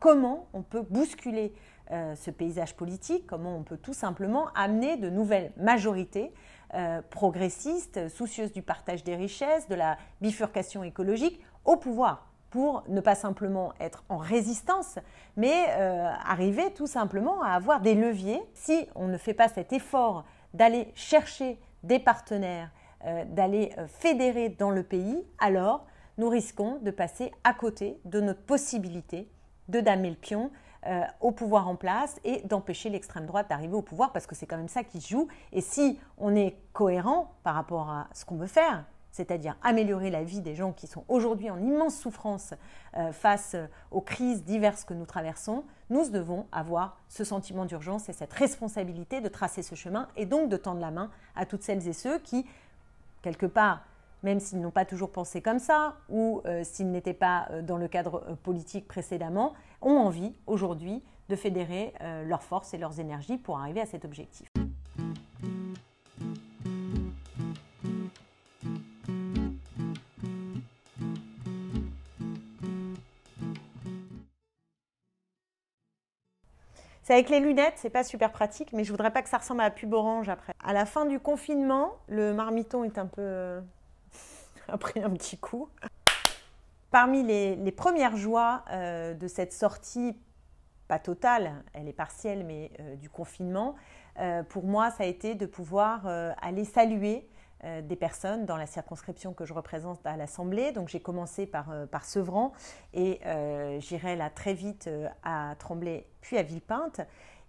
comment on peut bousculer euh, ce paysage politique, comment on peut tout simplement amener de nouvelles majorités euh, progressistes, soucieuses du partage des richesses, de la bifurcation écologique, au pouvoir pour ne pas simplement être en résistance, mais euh, arriver tout simplement à avoir des leviers. Si on ne fait pas cet effort d'aller chercher des partenaires, d'aller fédérer dans le pays, alors nous risquons de passer à côté de notre possibilité de damer le pion euh, au pouvoir en place et d'empêcher l'extrême droite d'arriver au pouvoir parce que c'est quand même ça qui joue. Et si on est cohérent par rapport à ce qu'on veut faire, c'est-à-dire améliorer la vie des gens qui sont aujourd'hui en immense souffrance euh, face aux crises diverses que nous traversons, nous devons avoir ce sentiment d'urgence et cette responsabilité de tracer ce chemin et donc de tendre la main à toutes celles et ceux qui, quelque part, même s'ils n'ont pas toujours pensé comme ça ou euh, s'ils n'étaient pas dans le cadre politique précédemment, ont envie aujourd'hui de fédérer euh, leurs forces et leurs énergies pour arriver à cet objectif. C'est avec les lunettes, c'est pas super pratique, mais je voudrais pas que ça ressemble à la pub orange après. À la fin du confinement, le marmiton est un peu. Euh, a pris un petit coup. Parmi les, premières joies euh, de cette sortie, pas totale, elle est partielle, mais euh, du confinement, euh, pour moi, ça a été de pouvoir aller saluer des personnes dans la circonscription que je représente à l'Assemblée. Donc j'ai commencé par, par, Sevran et j'irai là très vite à Tremblay puis à Villepinte.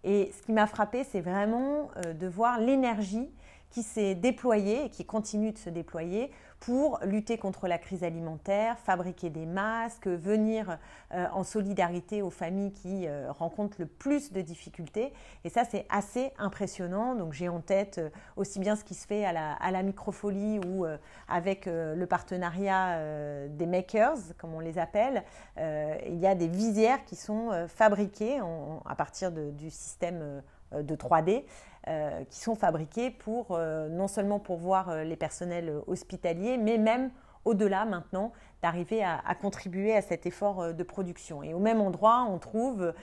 Et ce qui m'a frappé, c'est vraiment de voir l'énergie qui s'est déployée et qui continue de se déployer pour lutter contre la crise alimentaire, fabriquer des masques, venir euh, en solidarité aux familles qui euh, rencontrent le plus de difficultés. Et ça, c'est assez impressionnant. Donc j'ai en tête euh, aussi bien ce qui se fait à la, microfolie ou avec le partenariat des makers, comme on les appelle. il y a des visières qui sont fabriquées à partir du système de 3D euh, qui sont fabriqués pour euh, non seulement pour voir euh, les personnels hospitaliers, mais même au-delà maintenant d'arriver à, contribuer à cet effort de production. Et au même endroit, on trouve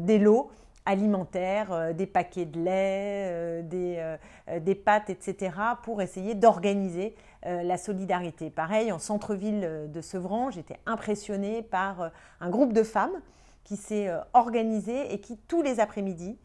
des lots alimentaires, des paquets de lait, des, des, pâtes, etc., pour essayer d'organiser la solidarité. Pareil, en centre-ville de Sevran, j'étais impressionnée par un groupe de femmes qui s'est organisé et qui, tous les après-midi,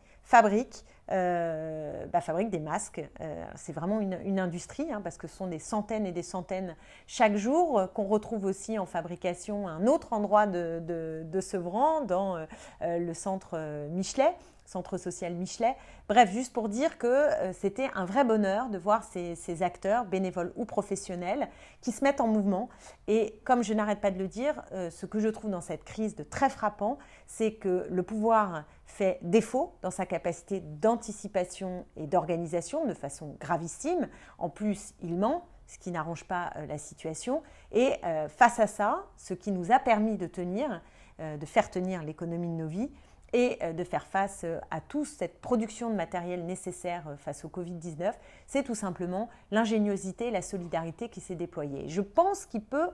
euh, bah, fabrique des masques. Euh, c'est vraiment une, industrie, hein, parce que ce sont des centaines et des centaines chaque jour, euh, qu'on retrouve aussi en fabrication à un autre endroit de, de, Sevran, dans le centre Michelet centre social Michelet. Bref, juste pour dire que c'était un vrai bonheur de voir ces, acteurs, bénévoles ou professionnels, qui se mettent en mouvement. Et comme je n'arrête pas de le dire, ce que je trouve dans cette crise de très frappant, c'est que le pouvoir fait défaut dans sa capacité d'anticipation et d'organisation de façon gravissime. En plus, il ment, ce qui n'arrange pas euh, la situation. Et euh, face à ça, ce qui nous a permis de tenir, euh, de faire tenir l'économie de nos vies et de faire face à toute cette production de matériel nécessaire face au Covid-19, c'est tout simplement l'ingéniosité et la solidarité qui s'est déployée. Je pense qu'il peut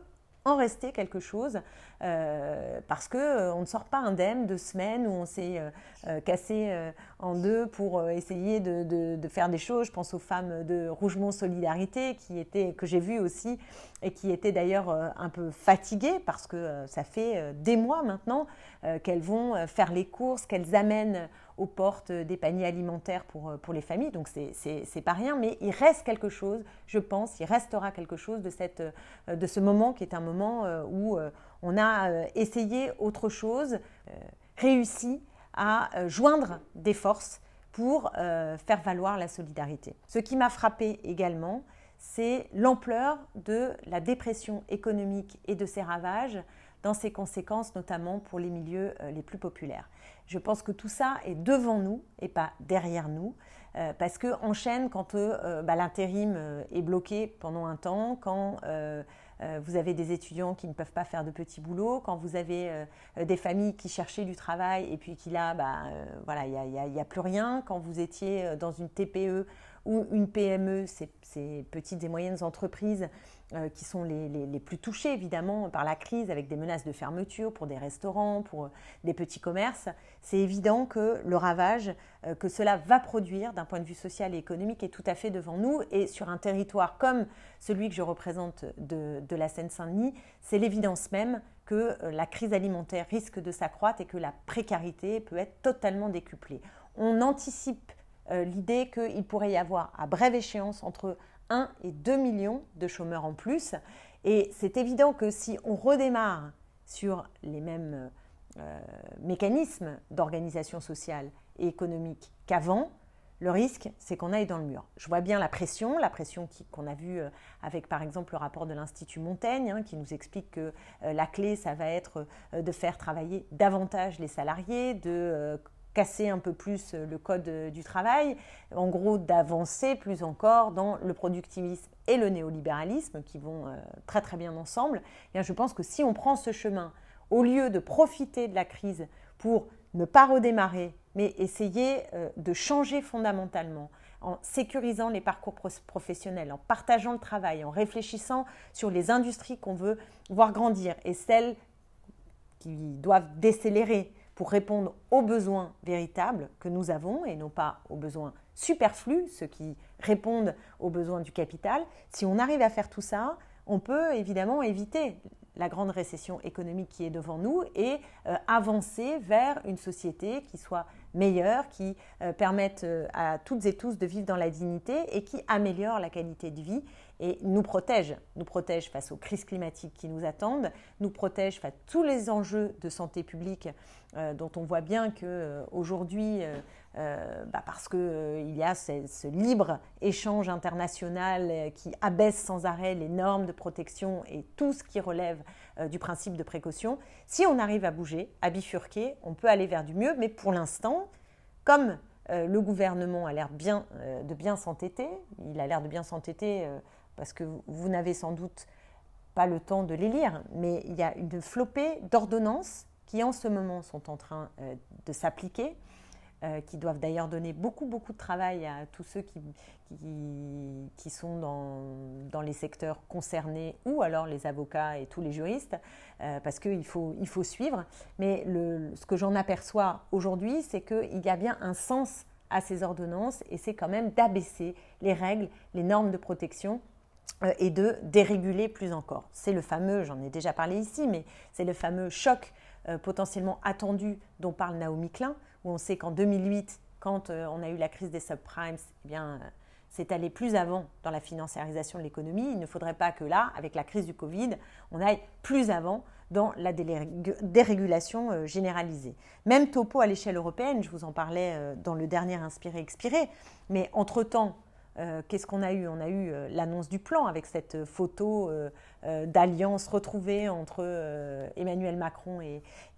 en rester quelque chose euh, parce que euh, on ne sort pas indemne de semaines où on s'est euh, cassé en deux pour euh, essayer de, faire des choses. Je pense aux femmes de Rougemont Solidarité qui étaient, que j'ai vues aussi et qui étaient d'ailleurs euh, un peu fatiguées parce que euh, ça fait des mois maintenant qu'elles vont faire les courses, qu'elles amènent aux portes des paniers alimentaires pour, les familles. Donc c'est pas rien, mais il reste quelque chose, je pense, il restera quelque chose de, cette, de ce moment qui est un moment où on a essayé autre chose, réussi à euh, joindre des forces pour euh, faire valoir la solidarité. Ce qui m'a frappé également, c'est l'ampleur de la dépression économique et de ses ravages dans ses conséquences, notamment pour les milieux euh, les plus populaires. Je pense que tout ça est devant nous et pas derrière nous, parce que chaîne, quand bah, l'intérim est bloqué pendant un temps, quand euh, vous avez des étudiants qui ne peuvent pas faire de petits boulots, quand vous avez euh, des familles qui cherchaient du travail et puis qui là, bah, euh, voilà, il n'y a, plus rien, quand vous étiez dans une TPE ou une PME, ces petites et moyennes entreprises, euh, qui sont les, plus touchés évidemment par la crise, avec des menaces de fermeture pour des restaurants, pour euh, des petits commerces, c'est évident que le ravage euh, que cela va produire d'un point de vue social et économique est tout à fait devant nous. Et sur un territoire comme celui que je représente de, la Seine-Saint-Denis, c'est l'évidence même que la crise alimentaire risque de s'accroître et que la précarité peut être totalement décuplée. On anticipe l'idée qu'il pourrait y avoir à brève échéance entre 1 et 2 millions de chômeurs en plus. Et c'est évident que si on redémarre sur les mêmes euh, mécanismes d'organisation sociale et économique qu'avant, le risque, c'est qu'on aille dans le mur. Je vois bien la pression, la pression qu'on a vue euh, avec par exemple le rapport de l'Institut Montaigne, hein, qui nous explique que euh, la clé, ça va être de faire travailler davantage les salariés, de casser un peu plus euh, le code euh, du travail, en gros d'avancer plus encore dans le productivisme et le néolibéralisme qui vont euh, très très bien ensemble, eh je pense que si on prend ce chemin, au lieu de profiter de la crise pour ne pas redémarrer, mais essayer de changer fondamentalement, en sécurisant les parcours professionnels, en partageant le travail, en réfléchissant sur les industries qu'on veut voir grandir et celles qui doivent décélérer, pour répondre aux besoins véritables que nous avons et non pas aux besoins superflus, ceux qui répondent aux besoins du capital. Si on arrive à faire tout ça, on peut évidemment éviter la grande récession économique qui est devant nous et euh, avancer vers une société qui soit meilleures, qui euh, permettent euh, à toutes et tous de vivre dans la dignité et qui améliorent la qualité de vie et nous protègent. Nous protègent face aux crises climatiques qui nous attendent, nous protègent face à tous les enjeux de santé publique euh, dont on voit bien qu'aujourd'hui, aujourd'hui, bah, parce qu'il y a ce, libre échange international qui abaisse sans arrêt les normes de protection et tout ce qui relève euh, du principe de précaution. Si on arrive à bouger, à bifurquer, on peut aller vers du mieux, mais pour l'instant, comme euh, le gouvernement a l'air bien, euh, de bien s'entêter, il a l'air de bien s'entêter parce que vous n'avez sans doute pas le temps de les lire, mais il y a une flopée d'ordonnances qui en ce moment sont en train de s'appliquer euh, qui doivent d'ailleurs donner beaucoup, beaucoup de travail à tous ceux qui, sont dans, les secteurs concernés ou alors les avocats et tous les juristes, euh, parce qu'il faut, suivre. Mais ce que j'en aperçois aujourd'hui, c'est qu'il y a bien un sens à ces ordonnances et c'est quand même d'abaisser les règles, les normes de protection euh, et de déréguler plus encore. C'est le fameux, j'en ai déjà parlé ici, mais c'est le fameux choc potentiellement attendu dont parle Naomi Klein, où on sait qu'en 2008, quand euh, on a eu la crise des subprimes, eh bien, euh, c'est allé plus avant dans la financiarisation de l'économie. Il ne faudrait pas que là, avec la crise du Covid, on aille plus avant dans la dérégulation euh, généralisée. Même topo à l'échelle européenne, je vous en parlais dans le dernier Inspiré-Expiré, mais entre-temps, qu'est-ce qu'on a eu On a eu l'annonce du plan avec cette photo d'alliance retrouvée entre Emmanuel Macron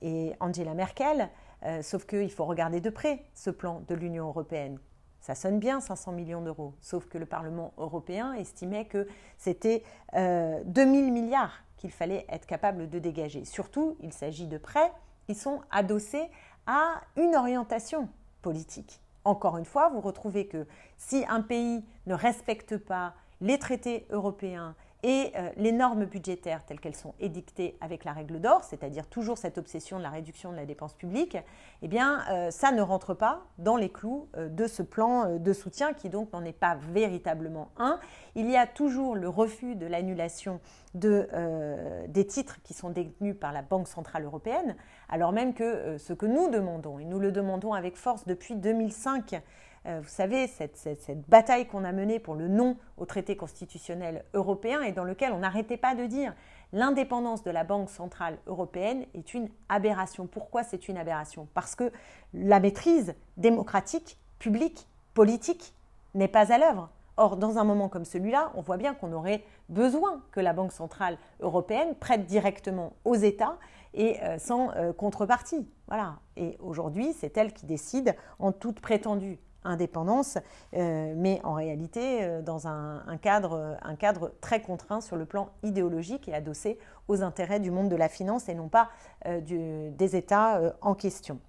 et Angela Merkel. Euh, sauf qu'il faut regarder de près ce plan de l'Union européenne. Ça sonne bien 500 millions d'euros, sauf que le Parlement européen estimait que c'était euh, 2000 milliards qu'il fallait être capable de dégager. Surtout, il s'agit de prêts qui sont adossés à une orientation politique. Encore une fois, vous retrouvez que si un pays ne respecte pas les traités européens, et euh, les normes budgétaires telles qu'elles sont édictées avec la règle d'or, c'est-à-dire toujours cette obsession de la réduction de la dépense publique, eh bien, euh, ça ne rentre pas dans les clous euh, de ce plan de soutien qui donc n'en est pas véritablement un. Il y a toujours le refus de l'annulation des titres qui sont détenus par la Banque Centrale Européenne, alors même que ce que nous demandons, et nous le demandons avec force depuis 2005, euh, vous savez, cette, cette, bataille qu'on a menée pour le non au traité constitutionnel européen et dans lequel on n'arrêtait pas de dire l'indépendance de la Banque centrale européenne est une aberration. Pourquoi c'est une aberration Parce que la maîtrise démocratique, publique, politique n'est pas à l'œuvre. Or, dans un moment comme celui-là, on voit bien qu'on aurait besoin que la Banque centrale européenne prête directement aux États et euh, sans euh, contrepartie. Voilà. Et aujourd'hui, c'est elle qui décide en toute prétendue indépendance, euh, mais en réalité euh, dans un, cadre, un, cadre, très contraint sur le plan idéologique et adossé aux intérêts du monde de la finance et non pas euh, des États en question.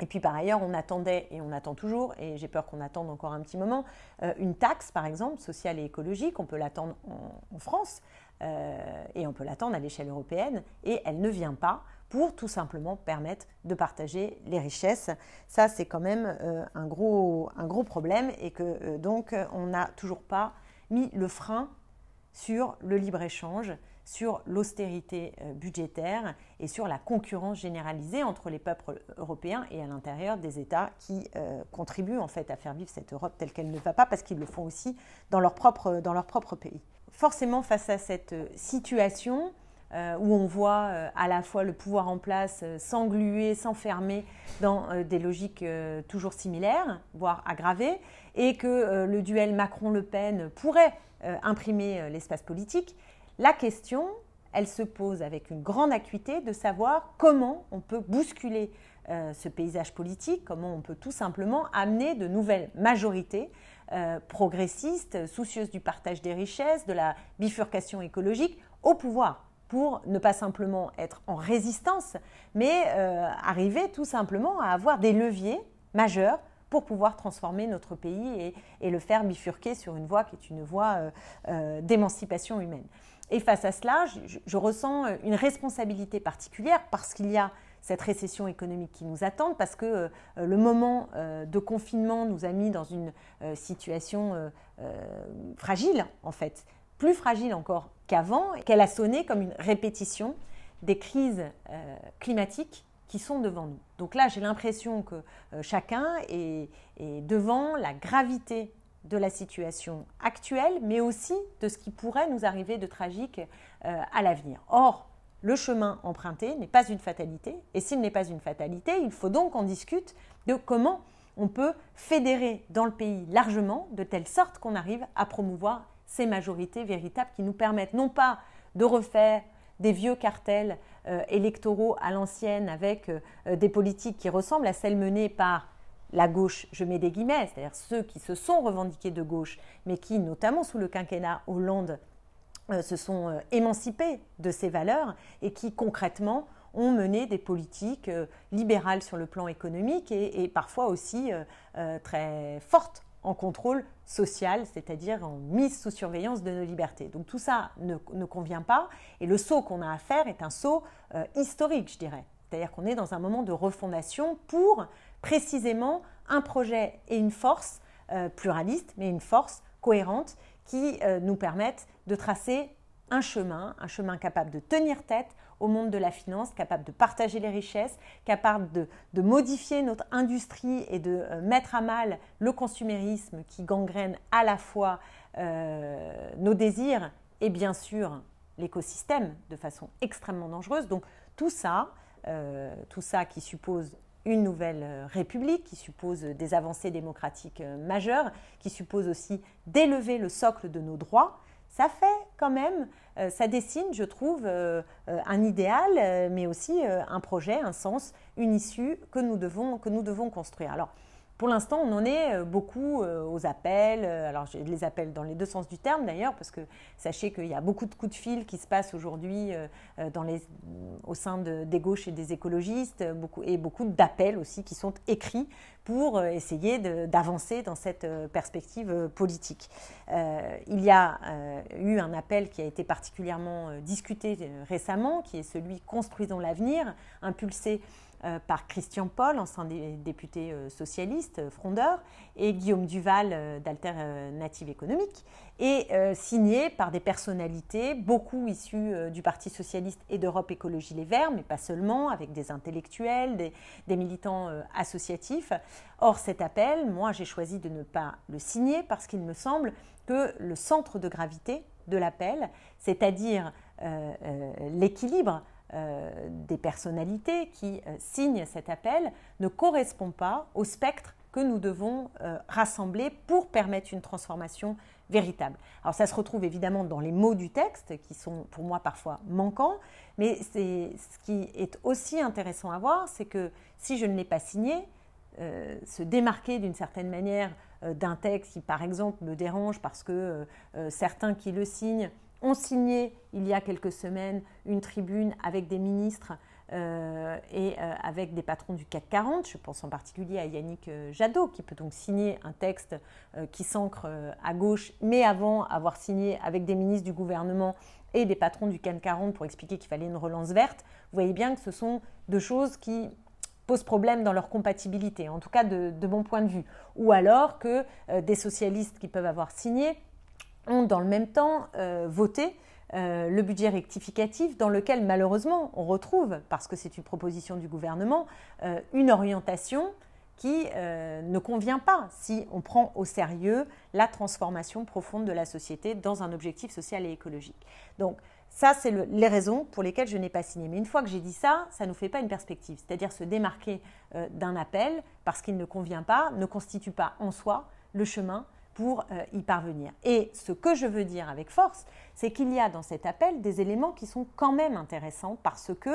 Et puis par ailleurs, on attendait et on attend toujours, et j'ai peur qu'on attende encore un petit moment, une taxe par exemple, sociale et écologique, on peut l'attendre en, France, euh, et on peut l'attendre à l'échelle européenne, et elle ne vient pas pour tout simplement permettre de partager les richesses. Ça, c'est quand même euh, un, gros, un gros problème et que euh, donc on n'a toujours pas mis le frein sur le libre-échange, sur l'austérité budgétaire et sur la concurrence généralisée entre les peuples européens et à l'intérieur des États qui contribuent en fait à faire vivre cette Europe telle qu'elle ne va pas parce qu'ils le font aussi dans leur propre, dans leur propre pays forcément face à cette euh, situation euh, où on voit euh, à la fois le pouvoir en place s'engluer, s'enfermer dans des logiques toujours similaires, voire aggravées, et que le duel Macron-Le Pen pourrait imprimer l'espace politique, la question, elle se pose avec une grande acuité de savoir comment on peut bousculer ce paysage politique, comment on peut tout simplement amener de nouvelles majorités euh, progressiste, soucieuse du partage des richesses, de la bifurcation écologique, au pouvoir pour ne pas simplement être en résistance, mais euh, arriver tout simplement à avoir des leviers majeurs pour pouvoir transformer notre pays et, le faire bifurquer sur une voie qui est une voie euh, d'émancipation humaine. Et face à cela, je, ressens une responsabilité particulière parce qu'il y a cette récession économique qui nous attend, parce que euh, le moment euh, de confinement nous a mis dans une euh, situation fragile, en fait, plus fragile encore qu'avant, et qu'elle a sonné comme une répétition des crises climatiques qui sont devant nous. Donc là, j'ai l'impression que chacun est, devant la gravité de la situation actuelle, mais aussi de ce qui pourrait nous arriver de tragique à l'avenir. Or, le chemin emprunté n'est pas une fatalité. Et s'il n'est pas une fatalité, il faut donc qu'on discute de comment on peut fédérer dans le pays largement, de telle sorte qu'on arrive à promouvoir ces majorités véritables qui nous permettent non pas de refaire des vieux cartels euh, électoraux à l'ancienne avec euh, des politiques qui ressemblent à celles menées par la gauche, je mets des guillemets, c'est-à-dire ceux qui se sont revendiqués de gauche, mais qui, notamment sous le quinquennat Hollande, euh, se sont euh, émancipés de ces valeurs et qui concrètement ont mené des politiques euh, libérales sur le plan économique et, parfois aussi très fortes en contrôle social, c'est-à-dire en mise sous surveillance de nos libertés. Donc tout ça ne, convient pas et le saut qu'on a à faire est un saut historique, je dirais. C'est-à-dire qu'on est dans un moment de refondation pour précisément un projet et une force pluraliste, mais une force cohérente qui euh, nous permettent de tracer un chemin, un chemin capable de tenir tête au monde de la finance, capable de partager les richesses, capable de, modifier notre industrie et de euh, mettre à mal le consumérisme qui gangrène à la fois euh, nos désirs et bien sûr l'écosystème de façon extrêmement dangereuse. Donc tout ça, tout ça qui suppose une nouvelle euh, république qui suppose des avancées démocratiques euh, majeures, qui suppose aussi d'élever le socle de nos droits. Ça fait quand même, euh, ça dessine, je trouve, un idéal, mais aussi un projet, un sens, une issue que nous devons, que nous devons construire. Alors, pour l'instant, on en est euh, beaucoup euh, aux appels, euh, alors je les appelle dans les deux sens du terme d'ailleurs, parce que sachez qu'il y a beaucoup de coups de fil qui se passent aujourd'hui au sein des gauches et des écologistes, et beaucoup d'appels aussi qui sont écrits pour euh, essayer d'avancer dans cette euh, perspective euh, politique. il y a eu un appel qui a été particulièrement discuté récemment, qui est celui Construisons l'avenir, impulsé par Christian Paul, ancien député socialiste, frondeur, et Guillaume Duval d'Alternative économique, et signé par des personnalités, beaucoup issues du Parti socialiste et d'Europe Écologie Les Verts, mais pas seulement, avec des intellectuels, des militants associatifs, Or, cet appel, moi, j'ai choisi de ne pas le signer parce qu'il me semble que le centre de gravité de l'appel, c'est-à-dire euh, euh, l'équilibre euh, des personnalités qui signent cet appel, ne correspond pas au spectre que nous devons rassembler pour permettre une transformation véritable. Alors ça se retrouve évidemment dans les mots du texte, qui sont pour moi parfois manquants, mais ce qui est aussi intéressant à voir, c'est que si je ne l'ai pas signé, euh, se démarquer d'une certaine manière euh, d'un texte qui, par exemple, me dérange parce que euh, certains qui le signent ont signé il y a quelques semaines une tribune avec des ministres et avec des patrons du CAC 40. Je pense en particulier à Yannick Jadot, qui peut donc signer un texte qui s'ancre à gauche, mais avant avoir signé avec des ministres du gouvernement et des patrons du CAC 40 pour expliquer qu'il fallait une relance verte. Vous voyez bien que ce sont deux choses qui pose problème dans leur compatibilité, en tout cas de, de mon point de vue. Ou alors que euh, des socialistes qui peuvent avoir signé ont dans le même temps euh, voté euh, le budget rectificatif dans lequel malheureusement on retrouve, parce que c'est une proposition du gouvernement, une orientation qui ne convient pas si on prend au sérieux la transformation profonde de la société dans un objectif social et écologique. Donc ça, c'est les raisons pour lesquelles je n'ai pas signé. Mais une fois que j'ai dit ça, ça ne nous fait pas une perspective. C'est-à-dire se démarquer euh, d'un appel parce qu'il ne convient pas, ne constitue pas en soi le chemin pour euh, y parvenir. Et ce que je veux dire avec force, c'est qu'il y a dans cet appel des éléments qui sont quand même intéressants parce que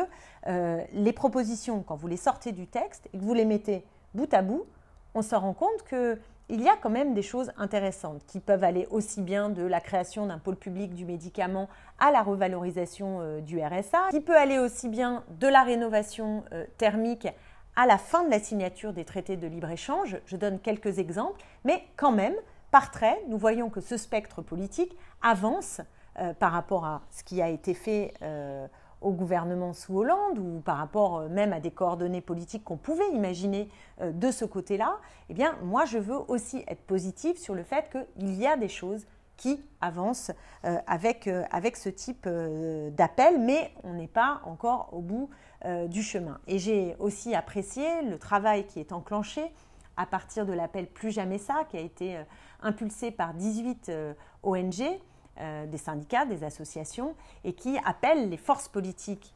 euh, les propositions, quand vous les sortez du texte et que vous les mettez bout à bout, on se rend compte que il y a quand même des choses intéressantes qui peuvent aller aussi bien de la création d'un pôle public du médicament à la revalorisation euh, du RSA, qui peut aller aussi bien de la rénovation euh, thermique à la fin de la signature des traités de libre-échange. Je donne quelques exemples, mais quand même, par trait, nous voyons que ce spectre politique avance euh, par rapport à ce qui a été fait au gouvernement sous Hollande ou par rapport euh, même à des coordonnées politiques qu'on pouvait imaginer euh, de ce côté-là, eh bien moi je veux aussi être positive sur le fait qu'il y a des choses qui avancent euh, avec, avec ce type d'appel, mais on n'est pas encore au bout du chemin. Et j'ai aussi apprécié le travail qui est enclenché à partir de l'appel Plus jamais ça, qui a été impulsé par 18 ONG euh, des syndicats, des associations, et qui appellent les forces politiques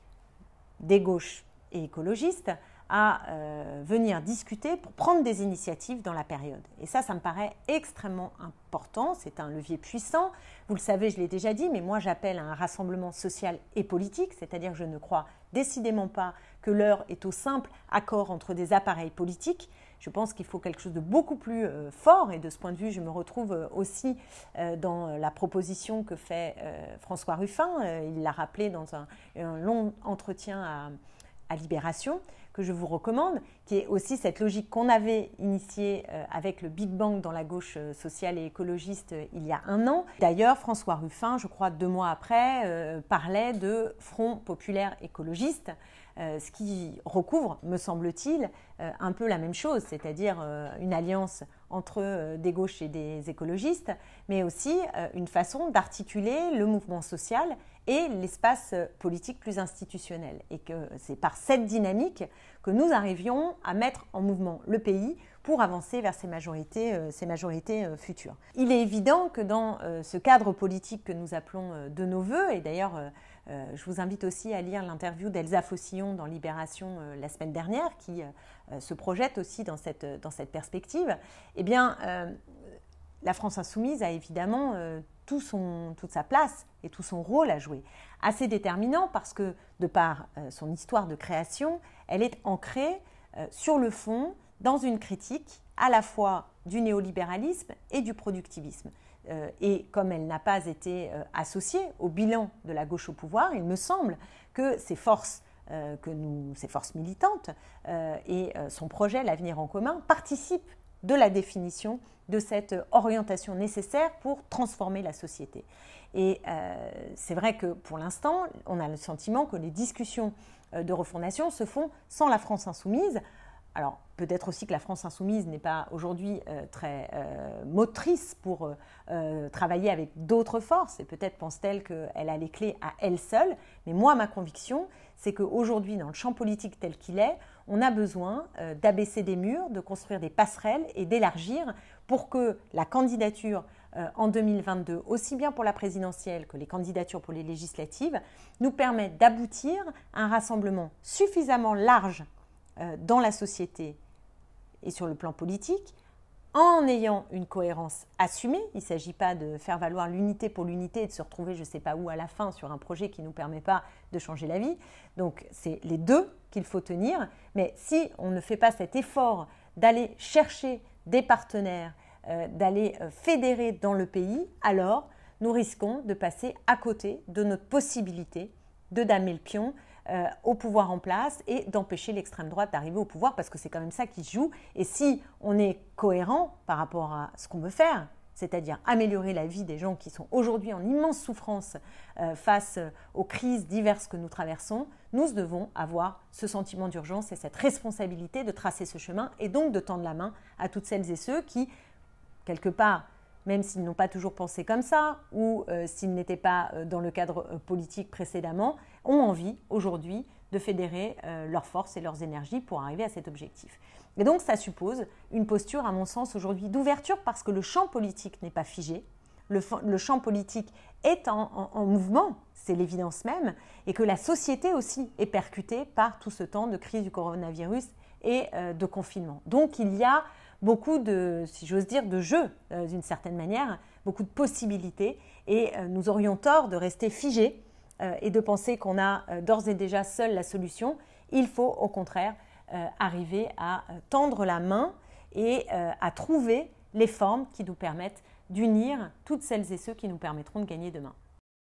des gauches et écologistes à euh, venir discuter pour prendre des initiatives dans la période. Et ça, ça me paraît extrêmement important, c'est un levier puissant. Vous le savez, je l'ai déjà dit, mais moi j'appelle à un rassemblement social et politique, c'est-à-dire que je ne crois décidément pas que l'heure est au simple accord entre des appareils politiques, je pense qu'il faut quelque chose de beaucoup plus euh, fort et de ce point de vue, je me retrouve euh, aussi euh, dans la proposition que fait François Ruffin. il l'a rappelé dans un, long entretien à, Libération que je vous recommande, qui est aussi cette logique qu'on avait initiée avec le Big Bang dans la gauche sociale et écologiste il y a un an. D'ailleurs, François Ruffin, je crois deux mois après, parlait de Front populaire écologiste euh, ce qui recouvre, me semble-t-il, euh, un peu la même chose, c'est-à-dire euh, une alliance entre des gauches et des écologistes, mais aussi une façon d'articuler le mouvement social et l'espace politique plus institutionnel. Et que c'est par cette dynamique que nous arrivions à mettre en mouvement le pays pour avancer vers ces majorités, ces majorités futures. Il est évident que dans ce cadre politique que nous appelons de nos voeux, et d'ailleurs euh, je vous invite aussi à lire l'interview d'Elsa Fossillon dans Libération euh, la semaine dernière, qui euh, se projette aussi dans cette, perspective. Eh bien, la France insoumise a évidemment tout son, toute sa place et tout son rôle à jouer. Assez déterminant parce que, de par son histoire de création, elle est ancrée sur le fond dans une critique à la fois du néolibéralisme et du productivisme. Euh, et comme elle n'a pas été euh, associée au bilan de la gauche au pouvoir, il me semble que ces forces euh, forces militantes et son projet L'avenir en commun participent de la définition de cette orientation nécessaire pour transformer la société. Et c'est vrai que pour l'instant, on a le sentiment que les discussions de refondation se font sans la France insoumise, alors peut-être aussi que la France insoumise n'est pas aujourd'hui euh, très euh, motrice pour euh, travailler avec d'autres forces, et peut-être pense-t-elle qu'elle a les clés à elle seule, mais moi, ma conviction, c'est qu'aujourd'hui, dans le champ politique tel qu'il est, on a besoin d'abaisser des murs, de construire des passerelles et d'élargir pour que la candidature en 2022, aussi bien pour la présidentielle que les candidatures pour les législatives, nous permette d'aboutir à un rassemblement suffisamment large euh, dans la société et sur le plan politique, en ayant une cohérence assumée. Il ne s'agit pas de faire valoir l'unité pour l'unité et de se retrouver je ne sais pas où à la fin sur un projet qui ne nous permet pas de changer la vie. Donc c'est les deux qu'il faut tenir. Mais si on ne fait pas cet effort d'aller chercher des partenaires, euh, d'aller euh, fédérer dans le pays, alors nous risquons de passer à côté de notre possibilité de damer le pion, euh, au pouvoir en place et d'empêcher l'extrême droite d'arriver au pouvoir parce que c'est quand même ça qui joue. Et si on est cohérent par rapport à ce qu'on veut faire, c'est-à-dire améliorer la vie des gens qui sont aujourd'hui en immense souffrance euh, face aux crises diverses que nous traversons, nous devons avoir ce sentiment d'urgence et cette responsabilité de tracer ce chemin et donc de tendre la main à toutes celles et ceux qui, quelque part, même s'ils n'ont pas toujours pensé comme ça ou euh, s'ils n'étaient pas euh, dans le cadre euh, politique précédemment, ont envie aujourd'hui de fédérer leurs forces et leurs énergies pour arriver à cet objectif. Et donc ça suppose une posture, à mon sens, aujourd'hui d'ouverture parce que le champ politique n'est pas figé, le, champ politique est en, mouvement, c'est l'évidence même, et que la société aussi est percutée par tout ce temps de crise du coronavirus et de confinement. Donc il y a beaucoup de, si j'ose dire, de jeux euh, d'une certaine manière, beaucoup de possibilités. Et euh, nous aurions tort de rester figés euh, et de penser qu'on a d'ores et déjà seul la solution. Il faut au contraire arriver à tendre la main et à trouver les formes qui nous permettent d'unir toutes celles et ceux qui nous permettront de gagner demain.